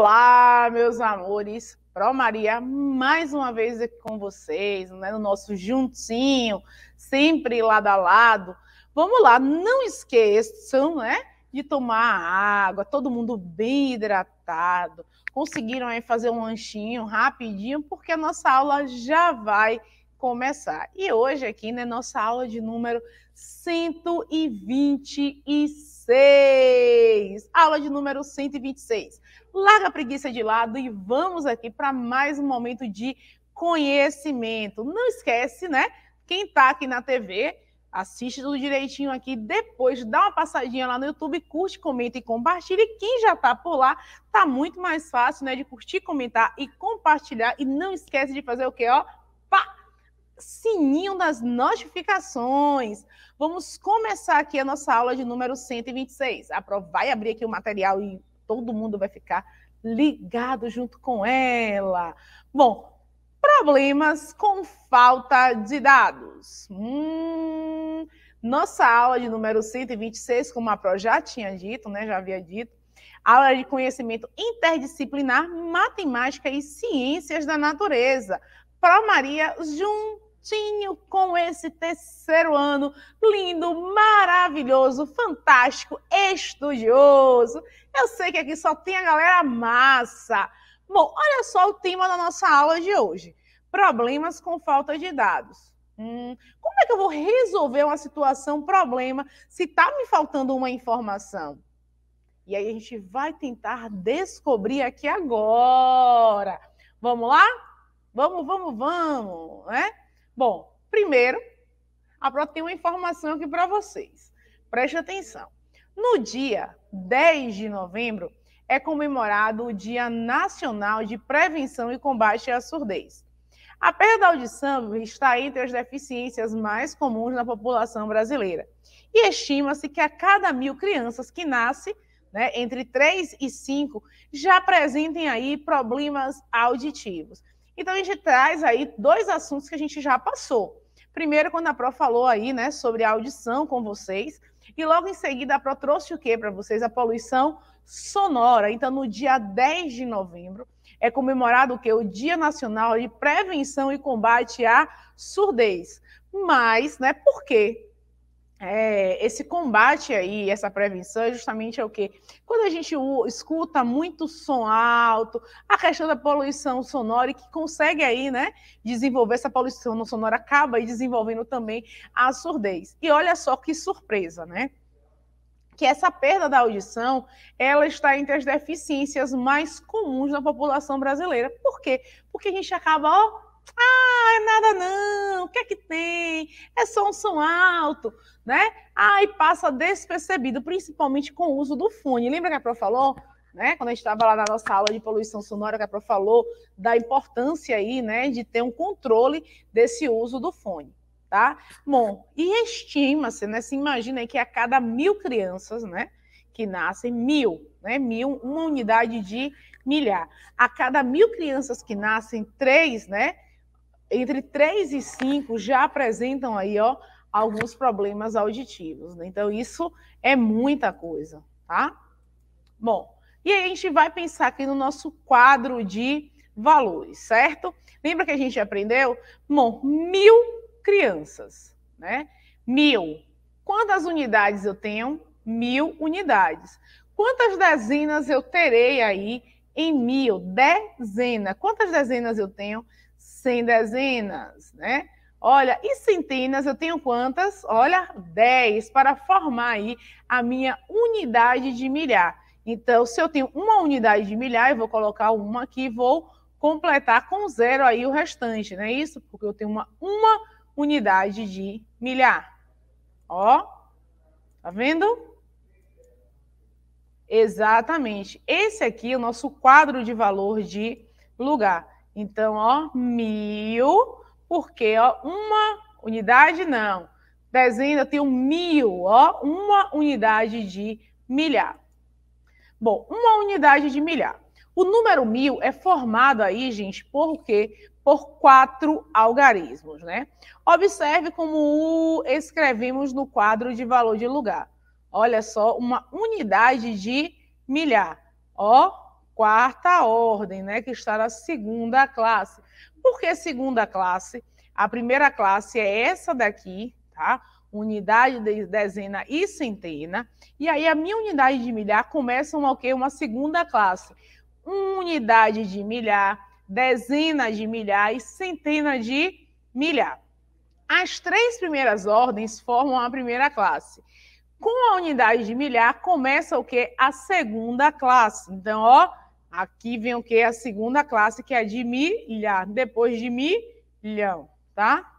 Olá, meus amores. Pro Maria, mais uma vez aqui com vocês, né, no nosso juntinho, sempre lado a lado. Vamos lá, não esqueçam, né, de tomar água, todo mundo bem hidratado. Conseguiram aí fazer um lanchinho rapidinho, porque a nossa aula já vai começar. E hoje aqui, né, nossa aula de número 126. Aula de número 126 larga a preguiça de lado e vamos aqui para mais um momento de conhecimento. Não esquece, né? Quem está aqui na TV, assiste tudo direitinho aqui, depois dá uma passadinha lá no YouTube, curte, comenta e compartilha. E quem já está por lá, tá muito mais fácil, né, de curtir, comentar e compartilhar. E não esquece de fazer o quê, ó? Sininho das notificações. Vamos começar aqui a nossa aula de número 126. A Pro vai abrir aqui o material e todo mundo vai ficar ligado junto com ela. Bom, problemas com falta de dados. Hum, nossa aula de número 126, como a Pro já tinha dito, né, já havia dito, aula de conhecimento interdisciplinar, matemática e ciências da natureza. Pro Maria Jun juntinho com esse terceiro ano lindo, maravilhoso, fantástico, estudioso. Eu sei que aqui só tem a galera massa. Bom, olha só o tema da nossa aula de hoje: problemas com falta de dados. Hum, como é que eu vou resolver uma situação, um problema, se está me faltando uma informação? E aí a gente vai tentar descobrir aqui agora. Vamos lá? Vamos, vamos, vamos, né? Bom, primeiro, a Pro tem uma informação aqui para vocês. Preste atenção. No dia 10 de novembro é comemorado o Dia Nacional de Prevenção e Combate à Surdez. A perda da audição está entre as deficiências mais comuns na população brasileira. E estima-se que a cada mil crianças que nascem, né, entre 3 e 5, já apresentem aí problemas auditivos. Então a gente traz aí dois assuntos que a gente já passou. Primeiro, quando a Pro falou aí, né, sobre a audição com vocês, e logo em seguida a Pro trouxe o que para vocês? A poluição sonora. Então, no dia 10 de novembro, é comemorado o que? O Dia Nacional de Prevenção e Combate à Surdez. Mas, né, por quê? é, esse combate aí, essa prevenção, é justamente é o que Quando a gente escuta muito som alto, a questão da poluição sonora e que consegue aí, né, desenvolver essa poluição sonora, acaba aí desenvolvendo também a surdez. E olha só que surpresa, né? Que essa perda da audição, ela está entre as deficiências mais comuns na população brasileira. Por quê? Porque a gente acaba, ó, ah, nada não, o que é que tem? É só um som alto, né? Aí ah, passa despercebido, principalmente com o uso do fone. Lembra que a Pro falou? Né? Quando a gente estava lá na nossa aula de poluição sonora, que a Pro falou da importância aí, né, de ter um controle desse uso do fone, tá? Bom, e estima-se, né, se imagina aí que a cada mil crianças, né, que nascem, mil, né, mil, uma unidade de milhar. A cada mil crianças que nascem, três, né, entre 3 e 5 já apresentam aí, ó, alguns problemas auditivos. Né? Então, isso é muita coisa, tá? Bom, e aí a gente vai pensar aqui no nosso quadro de valores, certo? Lembra que a gente aprendeu? Bom, mil crianças, né? Mil. Quantas unidades eu tenho? Mil unidades. Quantas dezenas eu terei aí em mil? Dezena. Quantas dezenas eu tenho? 100 dezenas, né? Olha, e centenas eu tenho quantas? Olha, 10 para formar aí a minha unidade de milhar. Então, se eu tenho uma unidade de milhar, eu vou colocar uma aqui e vou completar com zero aí o restante, não é isso? Porque eu tenho uma, uma unidade de milhar. Ó, tá vendo? Exatamente. Esse aqui é o nosso quadro de valor de lugar. Então, ó, mil, porque ó, uma unidade não. Dezena tem um mil, ó, uma unidade de milhar. Bom, uma unidade de milhar. O número mil é formado aí, gente, por quê? Por quatro algarismos, né? Observe como escrevemos no quadro de valor de lugar. Olha só, uma unidade de milhar. Ó, quarta ordem, né, que está na segunda classe. Por que segunda classe? A primeira classe é essa daqui, tá? Unidade, de dezena e centena. E aí a minha unidade de milhar começa uma, okay, uma segunda classe. Uma unidade de milhar, dezena de milhar e centena de milhar. As três primeiras ordens formam a primeira classe. Com a unidade de milhar começa o que? A segunda classe. Então, ó, Aqui vem o que? A segunda classe, que é de milhar. Depois de milhão, tá?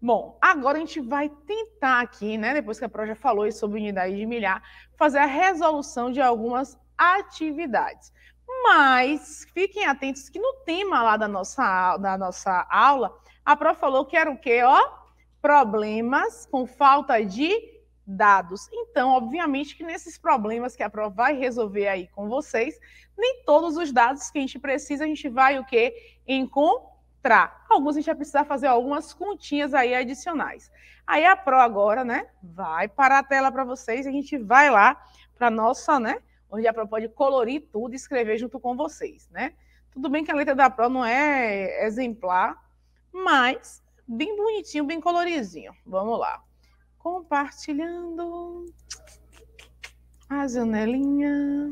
Bom, agora a gente vai tentar aqui, né? Depois que a Pro já falou sobre unidade de milhar, fazer a resolução de algumas atividades. Mas fiquem atentos que no tema lá da nossa, da nossa aula, a Pro falou que era o quê? Ó, problemas com falta de dados. Então, obviamente que nesses problemas que a prova vai resolver aí com vocês, nem todos os dados que a gente precisa, a gente vai o quê? Encontrar. Alguns a gente vai precisar fazer algumas continhas aí adicionais. Aí a Pro agora, né, vai para a tela para vocês, e a gente vai lá para nossa, né, onde a Pro pode colorir tudo e escrever junto com vocês, né? Tudo bem que a letra da Pro não é exemplar, mas bem bonitinho, bem colorizinho. Vamos lá compartilhando a janelinha.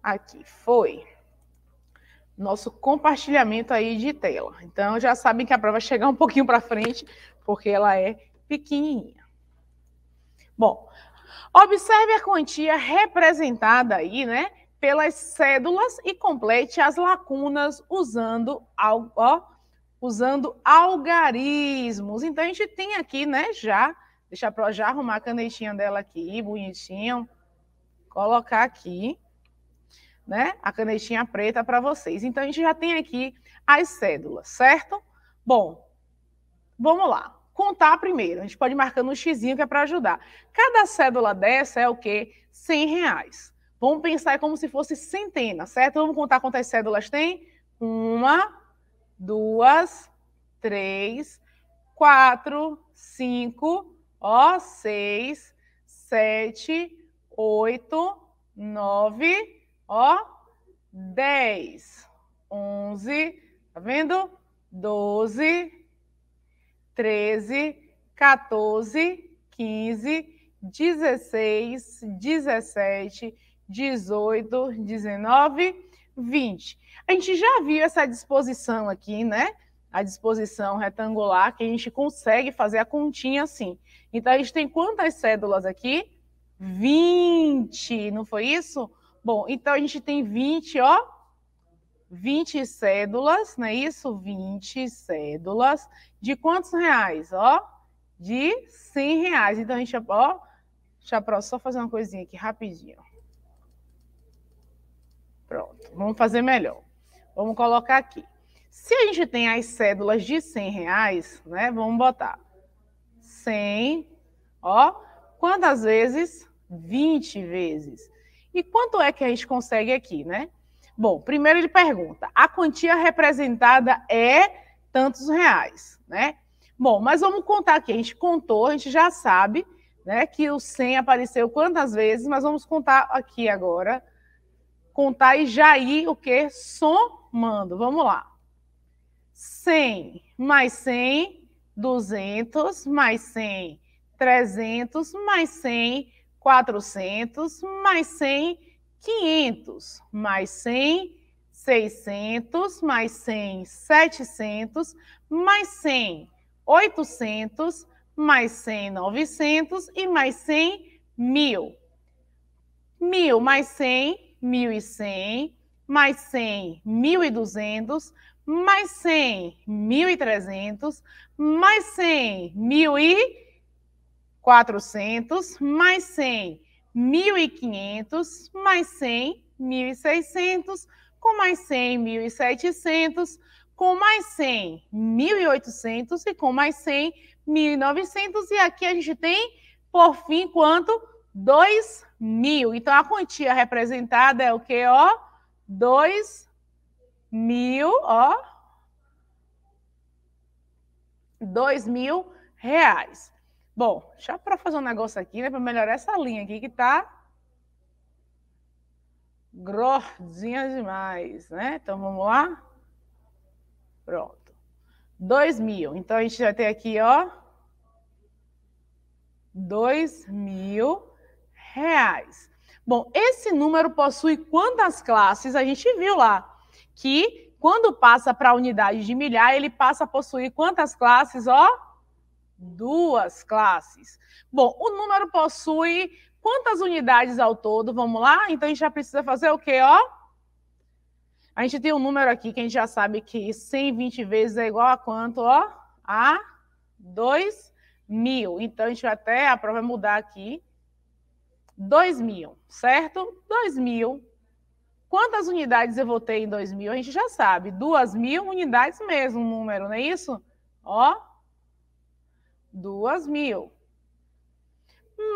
Aqui foi nosso compartilhamento aí de tela. Então já sabem que a prova vai chegar um pouquinho para frente, porque ela é pequenininha. Bom, observe a quantia representada aí, né, pelas cédulas e complete as lacunas usando ó, usando algarismos. Então a gente tem aqui, né, já Deixa a já arrumar a canetinha dela aqui, bonitinho. Colocar aqui, né? A canetinha preta para vocês. Então, a gente já tem aqui as cédulas, certo? Bom, vamos lá. Contar primeiro. A gente pode marcar no xizinho que é para ajudar. Cada cédula dessa é o quê? 100 reais. Vamos pensar como se fosse centena, certo? Vamos contar quantas cédulas tem? Uma, duas, três, quatro, cinco, Ó, seis, sete, oito, nove, ó, dez, onze, tá vendo? Doze, treze, 14, quinze, dezesseis, 17, dezoito, dezenove, vinte. A gente já viu essa disposição aqui, né? A disposição retangular, que a gente consegue fazer a continha assim. Então a gente tem quantas cédulas aqui? 20, não foi isso? Bom, então a gente tem 20, ó, 20 cédulas, não é isso? 20 cédulas de quantos reais? Ó, de 100 reais. Então a gente, ó, eu só fazer uma coisinha aqui rapidinho. Pronto, vamos fazer melhor. Vamos colocar aqui. Se a gente tem as cédulas de 100 reais, né, vamos botar 100, ó, quantas vezes? 20 vezes. E quanto é que a gente consegue aqui, né? Bom, primeiro ele pergunta: a quantia representada é tantos reais, né? Bom, mas vamos contar aqui. A gente contou, a gente já sabe, né, que o 100 apareceu quantas vezes, mas vamos contar aqui agora. Contar e já ir o que? Somando. Vamos lá. 100 mais 100 200 mais 100, 300 mais 100, 400 mais 100, 500 mais 100, 600 mais 100, 700 mais 100, 800 mais 100, 900 e mais 100, 1000. 1000 mais 100, 1100, mais 100, 1200, mais 100, 1.300, mais 100, 1.400, mais 100, 1.500, mais 100, 1.600, com mais 100, 1.700, com mais 100, 1.800 e com mais 100, 1.900. E aqui a gente tem, por fim, quanto? 2.000. Então, a quantia representada é o que, ó? 2 mil, ó, dois mil reais. Bom, já para fazer um negócio aqui, né, para melhorar essa linha aqui que tá grossinha demais, né? Então vamos lá. Pronto. Dois mil. Então a gente vai ter aqui, ó, dois mil reais. Bom, esse número possui quantas classes? A gente viu lá que quando passa para a unidade de milhar, ele passa a possuir quantas classes? Ó, duas classes. Bom, o número possui quantas unidades ao todo? Vamos lá? Então a gente já precisa fazer o quê, ó? A gente tem um número aqui que a gente já sabe que 120 vezes é igual a quanto, ó? A 2.000. mil. Então a gente vai até, a prova vai é mudar aqui. 2.000, mil, certo? 2.000. mil Quantas unidades eu votei em 2000? A gente já sabe, 2 mil unidades mesmo, número, não é isso? Ó, 2 mil.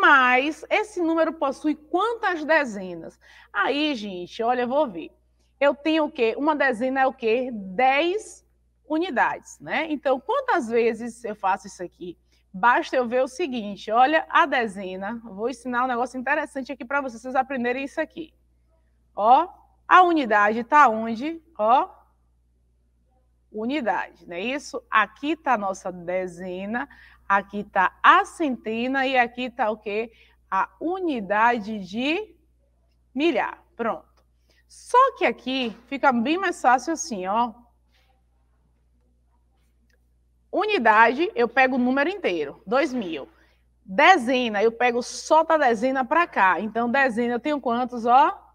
Mas esse número possui quantas dezenas? Aí, gente, olha, eu vou ver. Eu tenho o quê? Uma dezena é o quê? 10 unidades, né? Então, quantas vezes eu faço isso aqui? Basta eu ver o seguinte, olha a dezena. Vou ensinar um negócio interessante aqui para vocês aprenderem isso aqui. Ó, a unidade está onde? Ó, unidade, não é isso? Aqui está a nossa dezena, aqui está a centena e aqui está o quê? A unidade de milhar. Pronto. Só que aqui fica bem mais fácil assim, ó. Unidade, eu pego o número inteiro, 2.000. mil. Dezena, eu pego só da dezena para cá. Então, dezena eu tenho quantos, ó?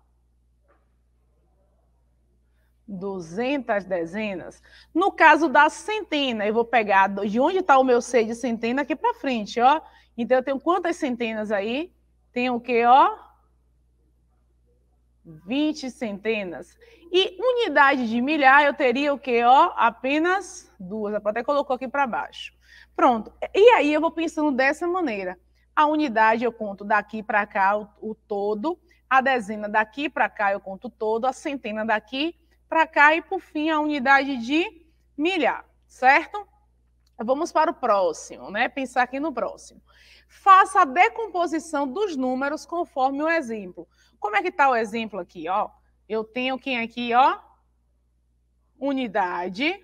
200 dezenas. No caso da centena, eu vou pegar de onde está o meu C de centena aqui para frente, ó. Então, eu tenho quantas centenas aí? Tenho o quê, ó? 20 centenas. E unidade de milhar, eu teria o quê, ó? Apenas duas. A até colocou aqui para baixo. Pronto. E aí, eu vou pensando dessa maneira. A unidade eu conto daqui para cá o, o todo. A dezena daqui para cá eu conto todo. A centena daqui para cá e, por fim, a unidade de milhar, certo? Vamos para o próximo, né? Pensar aqui no próximo. Faça a decomposição dos números conforme o exemplo. Como é que está o exemplo aqui, ó? Eu tenho quem aqui, ó? Unidade,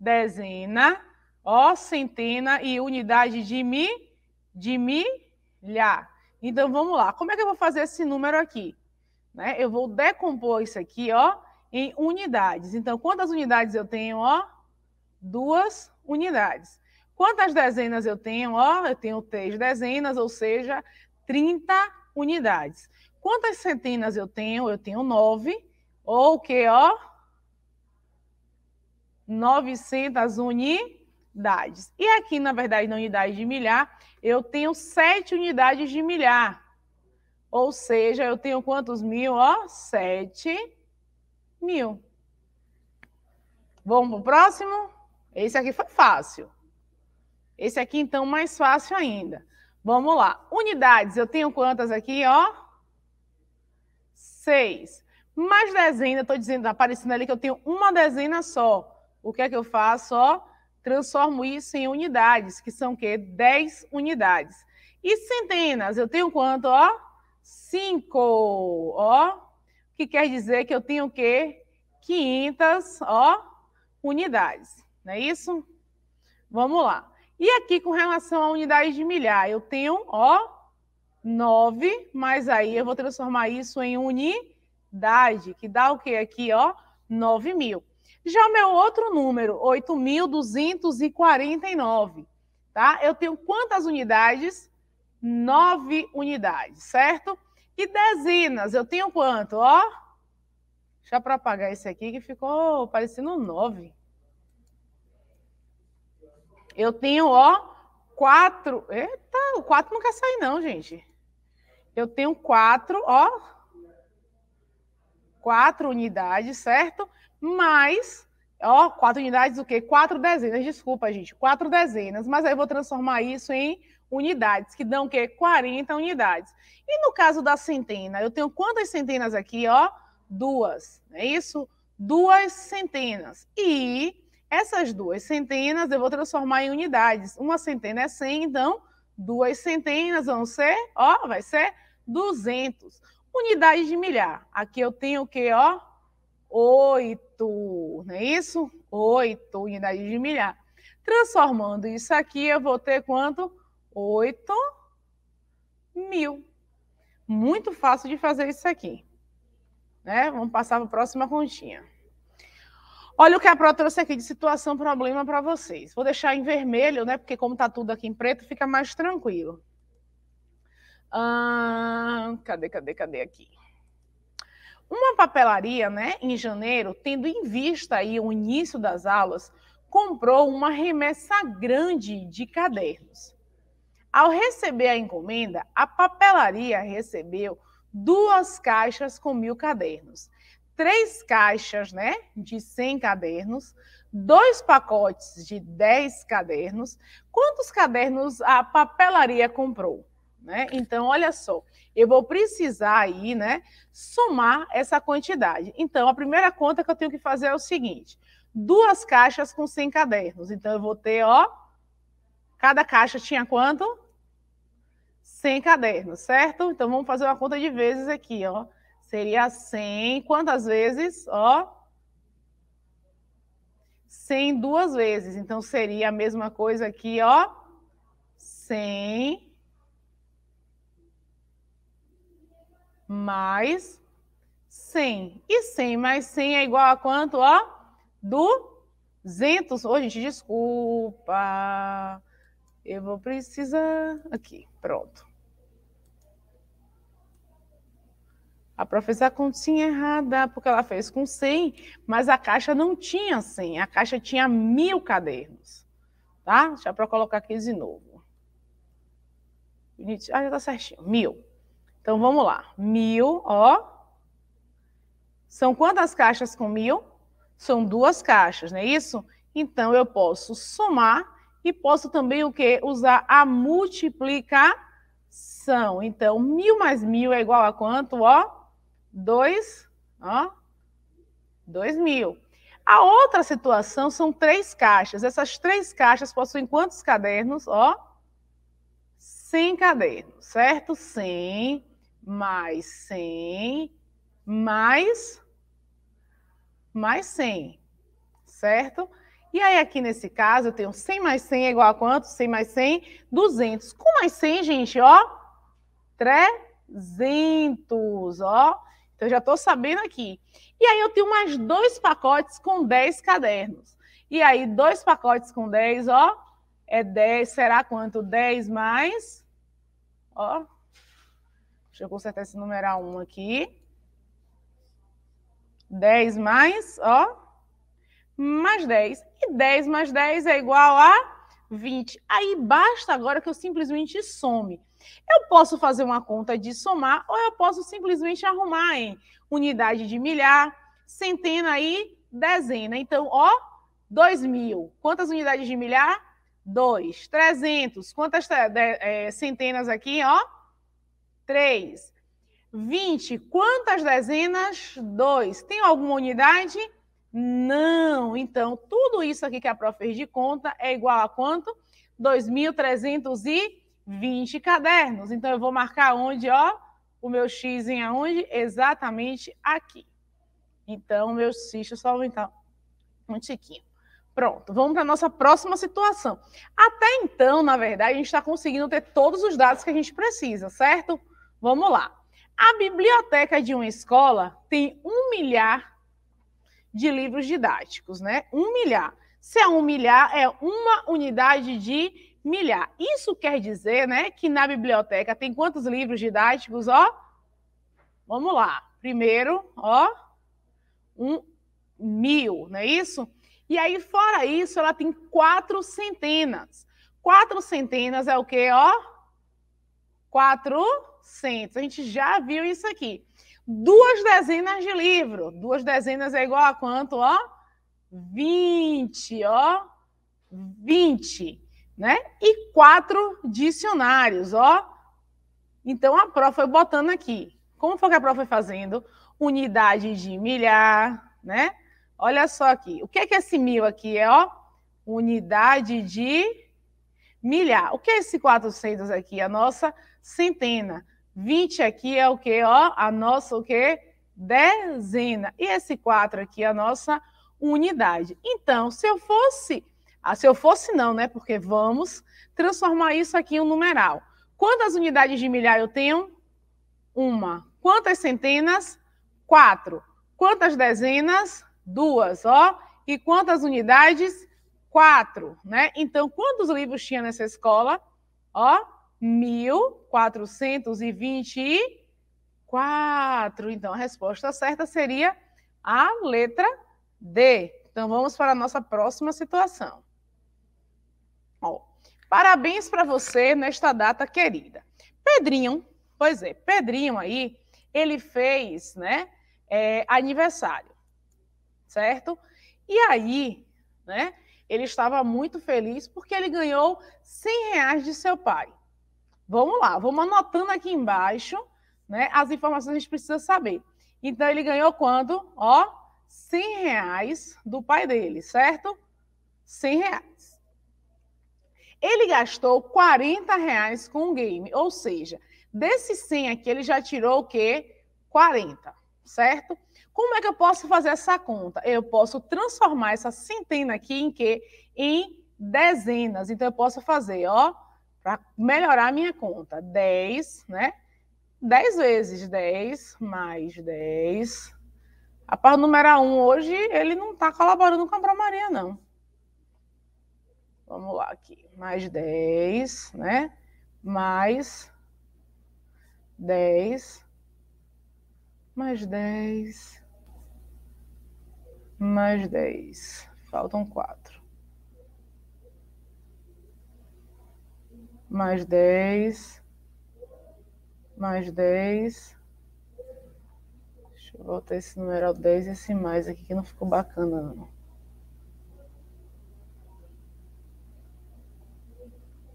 dezena, ó, centena e unidade de mi, de milhar. Então, vamos lá. Como é que eu vou fazer esse número aqui? Né? Eu vou decompor isso aqui, ó, em unidades. Então, quantas unidades eu tenho? Ó, duas unidades. Quantas dezenas eu tenho? Ó, eu tenho três dezenas, ou seja, 30 unidades. Quantas centenas eu tenho? Eu tenho nove, ou o que, ó? 900 unidades. E aqui, na verdade, na unidade de milhar, eu tenho sete unidades de milhar. Ou seja, eu tenho quantos mil? Ó, sete Mil. Vamos para o próximo? Esse aqui foi fácil. Esse aqui, então, mais fácil ainda. Vamos lá. Unidades, eu tenho quantas aqui, ó? Seis. Mais dezena, estou dizendo, aparecendo ali que eu tenho uma dezena só. O que é que eu faço, ó? Transformo isso em unidades, que são o quê? Dez unidades. E centenas, eu tenho quanto, ó? Cinco, ó? que quer dizer que eu tenho o quê? 500, ó, unidades, não é isso? Vamos lá. E aqui com relação à unidade de milhar, eu tenho, ó, 9, mas aí eu vou transformar isso em unidade, que dá o quê aqui, ó? 9 mil. Já o meu outro número, 8.249, tá? Eu tenho quantas unidades? 9 unidades, certo? E dezenas, eu tenho quanto? Ó, deixa para apagar esse aqui que ficou parecendo um 9. Eu tenho, ó, quatro. Eita, o quatro não quer sair, não, gente. Eu tenho quatro, ó. Quatro unidades, certo? Mais, ó, quatro unidades o quê? Quatro dezenas, desculpa, gente. Quatro dezenas. Mas aí eu vou transformar isso em unidades, que dão o quê? 40 unidades. E no caso da centena, eu tenho quantas centenas aqui, ó? Duas, não é isso? Duas centenas. E essas duas centenas eu vou transformar em unidades. Uma centena é 100, então duas centenas vão ser, ó, vai ser 200. Unidades de milhar. Aqui eu tenho o quê, ó? Oito, não é isso? Oito unidades de milhar. Transformando isso aqui, eu vou ter quanto? 8 mil. Muito fácil de fazer isso aqui. Né? Vamos passar para a próxima continha. Olha o que a Pro trouxe aqui de situação, problema para vocês. Vou deixar em vermelho, né? Porque como está tudo aqui em preto, fica mais tranquilo. Ah, cadê, cadê, cadê aqui? Uma papelaria, né, em janeiro, tendo em vista aí o início das aulas, comprou uma remessa grande de cadernos. Ao receber a encomenda, a papelaria recebeu duas caixas com mil cadernos, três caixas né, de 100 cadernos, dois pacotes de 10 cadernos. Quantos cadernos a papelaria comprou? Né? Então, olha só, eu vou precisar aí, né, somar essa quantidade. Então, a primeira conta que eu tenho que fazer é o seguinte: duas caixas com 100 cadernos. Então, eu vou ter, ó, cada caixa tinha quanto? 100 cadernos, certo? Então vamos fazer uma conta de vezes aqui, ó. Seria 100, quantas vezes? Ó. 100 duas vezes. Então seria a mesma coisa aqui, ó. 100 mais 100. E 100 mais 100 é igual a quanto, ó? 200. Ô, oh, gente, desculpa. Eu vou precisar. Aqui, pronto. A professora continha errada, porque ela fez com 100, mas a caixa não tinha 100, a caixa tinha mil cadernos. Tá? Deixa para colocar aqui de novo. Ah, já está certinho, mil. Então vamos lá, mil, ó. São quantas caixas com mil? São duas caixas, não é isso? Então eu posso somar e posso também o quê? Usar a multiplicação. Então, mil mais mil é igual a quanto, ó? dois, ó, dois mil. A outra situação são três caixas. Essas três caixas possuem quantos cadernos? Ó, 100 cadernos, certo? 100 mais 100 mais mais 100, certo? E aí aqui nesse caso eu tenho 100 mais 100 é igual a quanto? 100 mais 100, 200. Com mais 100, gente, ó, 300, ó. Então, eu já estou sabendo aqui. E aí, eu tenho mais dois pacotes com 10 cadernos. E aí, dois pacotes com 10, ó, é 10, será quanto? 10 mais, ó, deixa eu consertar esse numeral 1 aqui. 10 mais, ó, mais 10. E 10 mais 10 é igual a 20. Aí basta agora que eu simplesmente some. Eu posso fazer uma conta de somar ou eu posso simplesmente arrumar em unidade de milhar, centena e dezena. Então, ó, dois mil. Quantas unidades de milhar? 2. 300. Quantas é, centenas aqui, ó? 3. 20. Quantas dezenas? 2. Tem alguma unidade? Não. Então, tudo isso aqui que a prof fez de conta é igual a quanto? 2.320. 20 cadernos. Então, eu vou marcar onde, ó, o meu X em aonde? Exatamente aqui. Então, meu eu só aumentar um tiquinho. Pronto, vamos para a nossa próxima situação. Até então, na verdade, a gente está conseguindo ter todos os dados que a gente precisa, certo? Vamos lá. A biblioteca de uma escola tem um milhar de livros didáticos, né? Um milhar. Se é um milhar, é uma unidade de milhar. Isso quer dizer, né, que na biblioteca tem quantos livros didáticos, ó? Vamos lá. Primeiro, ó, um mil, não é isso? E aí, fora isso, ela tem quatro centenas. Quatro centenas é o quê, ó? Quatrocentos. A gente já viu isso aqui. Duas dezenas de livro. Duas dezenas é igual a quanto, ó? Vinte, ó. Vinte né? E quatro dicionários, ó. Então a prova foi botando aqui. Como foi que a prova foi fazendo? Unidade de milhar, né? Olha só aqui. O que é que é esse mil aqui é, ó? Unidade de milhar. O que é esse 400 aqui? A nossa centena. 20 aqui é o que, ó? A nossa o que? Dezena. E esse 4 aqui é a nossa unidade. Então, se eu fosse ah, se eu fosse não, né? Porque vamos transformar isso aqui em um numeral. Quantas unidades de milhar eu tenho? Uma. Quantas centenas? Quatro. Quantas dezenas? Duas, ó. E quantas unidades? Quatro, né? Então, quantos livros tinha nessa escola? Ó, 1424. Então, a resposta certa seria a letra D. Então, vamos para a nossa próxima situação. Ó, parabéns para você nesta data querida. Pedrinho, pois é, Pedrinho aí, ele fez, né, é, aniversário, certo? E aí, né, ele estava muito feliz porque ele ganhou 100 reais de seu pai. Vamos lá, vamos anotando aqui embaixo, né, as informações que a gente precisa saber. Então, ele ganhou quando? Ó, 100 reais do pai dele, certo? 100 reais. Ele gastou 40 reais com o game, ou seja, desse 100 aqui ele já tirou o quê? 40, certo? Como é que eu posso fazer essa conta? Eu posso transformar essa centena aqui em quê? Em dezenas. Então eu posso fazer, ó, para melhorar a minha conta, 10, né? 10 vezes 10 mais 10. A parte número 1 hoje, ele não está colaborando com a Maria, não. Vamos lá aqui. Mais 10, né? Mais 10. Mais 10. Mais 10. Faltam 4. Mais 10. Mais 10. Deixa eu botar esse numeral 10 e esse mais aqui que não ficou bacana, não.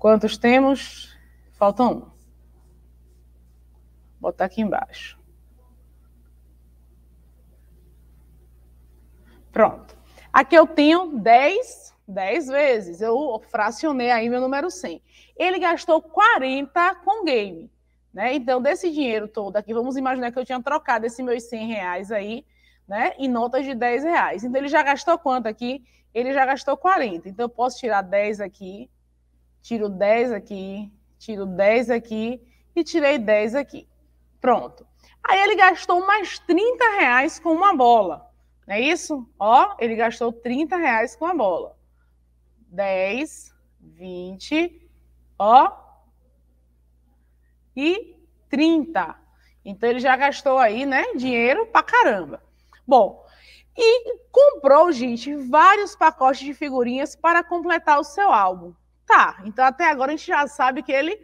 Quantos temos? Falta um. Vou botar aqui embaixo. Pronto. Aqui eu tenho 10, 10 vezes. Eu fracionei aí meu número 100. Ele gastou 40 com game. Né? Então, desse dinheiro todo aqui, vamos imaginar que eu tinha trocado esses meus 100 reais aí, né? Em notas de 10 reais. Então, ele já gastou quanto aqui? Ele já gastou 40. Então, eu posso tirar 10 aqui tiro 10 aqui, tiro 10 aqui e tirei 10 aqui. Pronto. Aí ele gastou mais 30 reais com uma bola. Não é isso? Ó, ele gastou 30 reais com a bola. 10, 20, ó, e 30. Então ele já gastou aí, né, dinheiro pra caramba. Bom, e comprou, gente, vários pacotes de figurinhas para completar o seu álbum. Tá, então até agora a gente já sabe que ele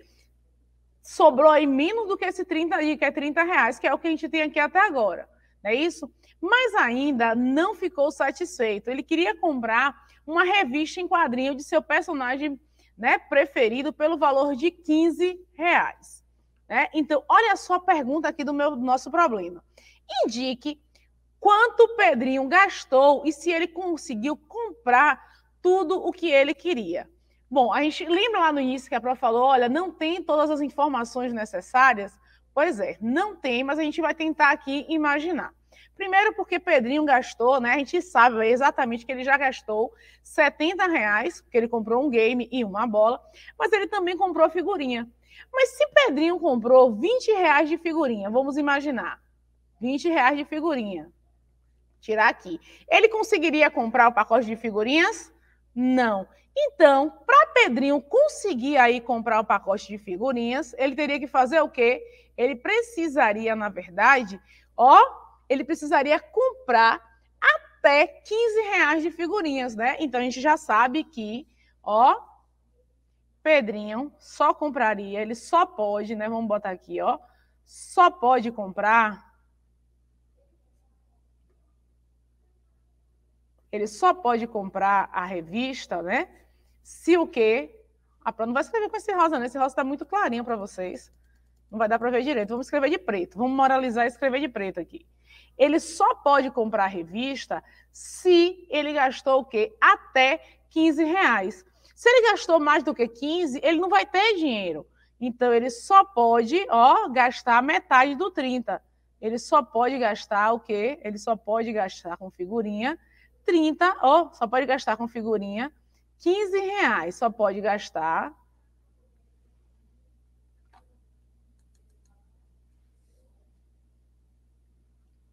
sobrou aí menos do que esse 30 que é 30 reais, que é o que a gente tem aqui até agora. Não é isso? Mas ainda não ficou satisfeito. Ele queria comprar uma revista em quadrinho de seu personagem né, preferido pelo valor de 15 reais. Né? Então, olha só a pergunta aqui do, meu, do nosso problema. Indique quanto Pedrinho gastou e se ele conseguiu comprar tudo o que ele queria. Bom, a gente lembra lá no início que a Pro falou: olha, não tem todas as informações necessárias? Pois é, não tem, mas a gente vai tentar aqui imaginar. Primeiro, porque Pedrinho gastou, né? A gente sabe exatamente que ele já gastou 70 reais, porque ele comprou um game e uma bola, mas ele também comprou figurinha. Mas se Pedrinho comprou 20 reais de figurinha, vamos imaginar. 20 reais de figurinha. Tirar aqui. Ele conseguiria comprar o pacote de figurinhas? Não. Então, para Pedrinho conseguir aí comprar o pacote de figurinhas, ele teria que fazer o quê? Ele precisaria, na verdade, ó, ele precisaria comprar até 15 reais de figurinhas, né? Então a gente já sabe que, ó, Pedrinho só compraria, ele só pode, né? Vamos botar aqui, ó, só pode comprar. Ele só pode comprar a revista, né? se o quê. A não vai escrever com esse rosa, né? Esse rosa está muito clarinho para vocês. Não vai dar para ver direito. Vamos escrever de preto. Vamos moralizar e escrever de preto aqui. Ele só pode comprar a revista se ele gastou o quê? Até 15 reais. Se ele gastou mais do que 15, ele não vai ter dinheiro. Então, ele só pode, ó, gastar metade do 30. Ele só pode gastar o quê? Ele só pode gastar com figurinha 30, ó, só pode gastar com figurinha 15 reais só pode gastar.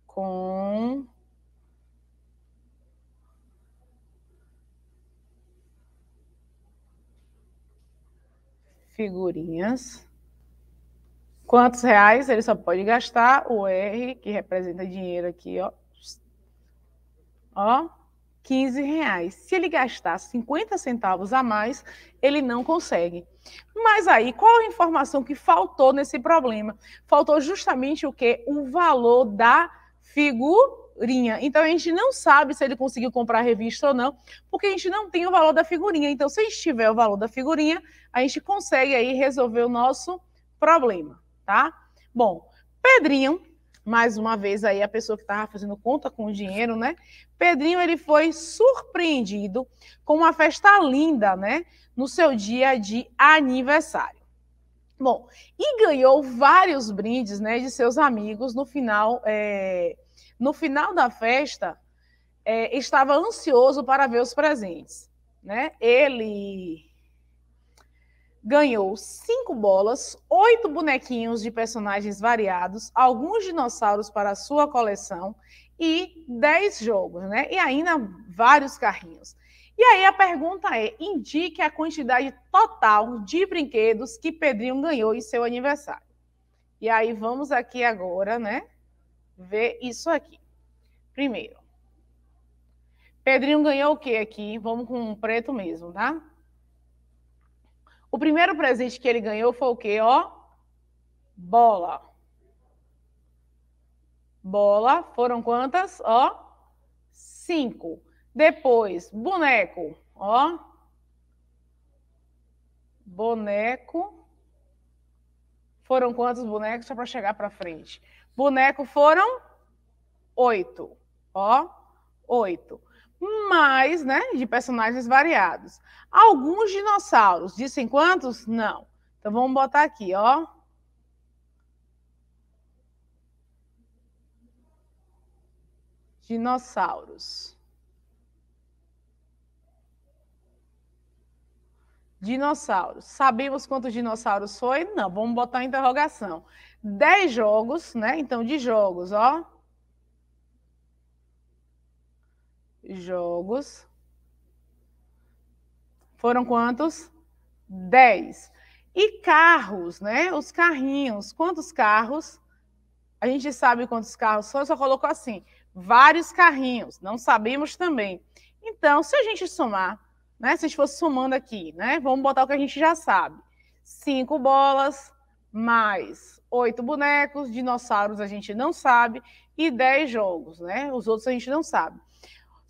Com figurinhas. Quantos reais ele só pode gastar? O R, que representa dinheiro aqui, ó. Ó, 15 reais. Se ele gastar 50 centavos a mais, ele não consegue. Mas aí, qual a informação que faltou nesse problema? Faltou justamente o que? O valor da figurinha. Então, a gente não sabe se ele conseguiu comprar a revista ou não, porque a gente não tem o valor da figurinha. Então, se a gente tiver o valor da figurinha, a gente consegue aí resolver o nosso problema, tá? Bom, Pedrinho mais uma vez aí a pessoa que estava fazendo conta com o dinheiro, né? Pedrinho ele foi surpreendido com uma festa linda, né? No seu dia de aniversário. Bom, e ganhou vários brindes, né? De seus amigos no final, é... no final da festa é... estava ansioso para ver os presentes, né? Ele ganhou cinco bolas, oito bonequinhos de personagens variados, alguns dinossauros para a sua coleção e dez jogos, né? E ainda vários carrinhos. E aí a pergunta é: indique a quantidade total de brinquedos que Pedrinho ganhou em seu aniversário. E aí vamos aqui agora, né? Ver isso aqui. Primeiro, Pedrinho ganhou o que aqui? Vamos com um preto mesmo, tá? O primeiro presente que ele ganhou foi o quê? Ó, bola. Bola, foram quantas? Ó, cinco. Depois, boneco. Ó, boneco. Foram quantos bonecos? Só para chegar para frente. Boneco foram oito. Ó, oito mas, né, de personagens variados. Alguns dinossauros, dizem quantos? Não. Então vamos botar aqui, ó. Dinossauros. Dinossauros. Sabemos quantos dinossauros foi? Não, vamos botar interrogação. 10 jogos, né? Então, de jogos, ó. jogos. Foram quantos? Dez. E carros, né? Os carrinhos. Quantos carros? A gente sabe quantos carros são, só colocou assim: vários carrinhos. Não sabemos também. Então, se a gente somar, né? Se a gente fosse somando aqui, né? Vamos botar o que a gente já sabe: cinco bolas, mais oito bonecos, dinossauros a gente não sabe, e dez jogos, né? Os outros a gente não sabe.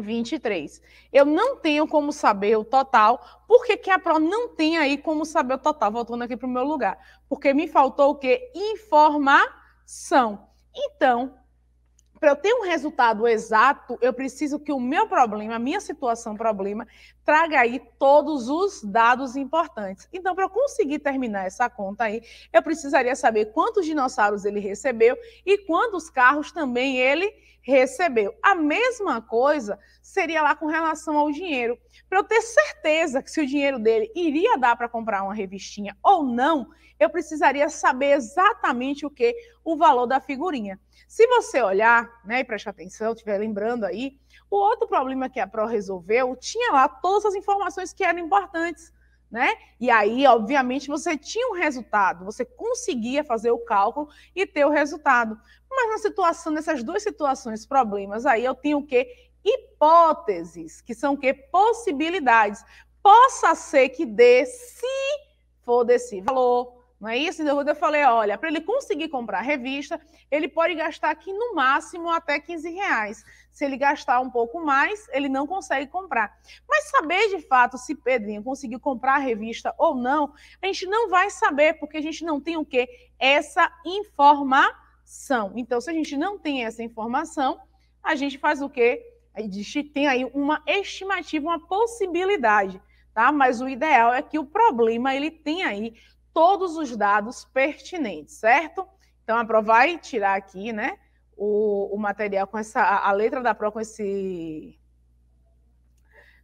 23. Eu não tenho como saber o total. Por que, a Pro não tem aí como saber o total? Voltando aqui para o meu lugar. Porque me faltou o quê? Informação. Então, para eu ter um resultado exato, eu preciso que o meu problema, a minha situação problema, traga aí todos os dados importantes. Então, para eu conseguir terminar essa conta aí, eu precisaria saber quantos dinossauros ele recebeu e quantos carros também ele recebeu. A mesma coisa seria lá com relação ao dinheiro. Para eu ter certeza que se o dinheiro dele iria dar para comprar uma revistinha ou não, eu precisaria saber exatamente o que o valor da figurinha. Se você olhar, né, e prestar atenção, estiver lembrando aí, o outro problema que a Pro resolveu tinha lá todas as informações que eram importantes né? E aí, obviamente, você tinha um resultado, você conseguia fazer o cálculo e ter o resultado. Mas na situação, nessas duas situações, problemas, aí eu tenho o quê? Hipóteses, que são o quê? Possibilidades. Possa ser que dê, se for desse valor, não é isso? Então, eu falei, olha, para ele conseguir comprar a revista, ele pode gastar aqui no máximo até 15 reais se ele gastar um pouco mais, ele não consegue comprar. Mas saber de fato se Pedrinho conseguiu comprar a revista ou não, a gente não vai saber, porque a gente não tem o que Essa informação. Então, se a gente não tem essa informação, a gente faz o quê? A gente tem aí uma estimativa, uma possibilidade, tá? Mas o ideal é que o problema ele tenha aí todos os dados pertinentes, certo? Então, a e vai tirar aqui, né? o, o material com essa a, a letra da prova com esse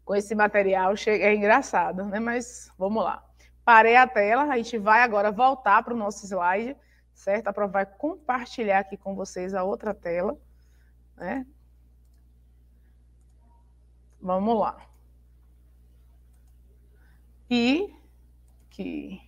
com esse material chega, é engraçado, né? Mas vamos lá. Parei a tela, a gente vai agora voltar para o nosso slide, certo? A prova vai compartilhar aqui com vocês a outra tela, né? Vamos lá. E que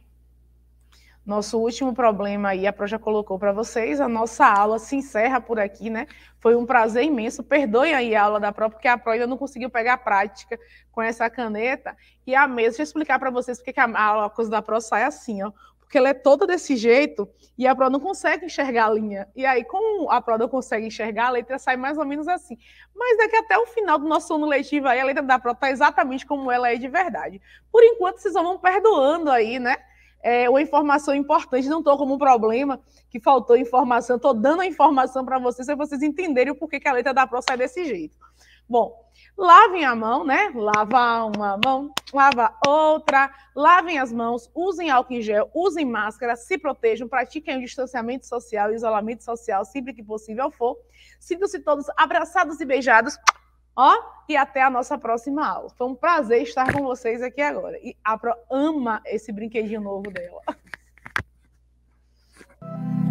nosso último problema aí, a Pro já colocou para vocês. A nossa aula se encerra por aqui, né? Foi um prazer imenso. Perdoem aí a aula da Pro, porque a Pro ainda não conseguiu pegar a prática com essa caneta. E a mesa, deixa eu explicar para vocês porque a, aula, a coisa da Pro sai assim, ó. Porque ela é toda desse jeito e a Pro não consegue enxergar a linha. E aí, como a Pro não consegue enxergar, a letra sai mais ou menos assim. Mas daqui até o final do nosso ano letivo aí, a letra da Pro tá exatamente como ela é de verdade. Por enquanto, vocês vão perdoando aí, né? é, uma informação importante, não estou como um problema que faltou informação, estou dando a informação para vocês, para vocês entenderem o porquê que a letra da pró sai desse jeito. Bom, lavem a mão, né? Lava uma mão, lava outra, lavem as mãos, usem álcool em gel, usem máscara, se protejam, pratiquem o distanciamento social, isolamento social, sempre que possível for. Sintam-se todos abraçados e beijados. Ó, e até a nossa próxima aula. Foi um prazer estar com vocês aqui agora. E a Pro ama esse brinquedinho novo dela.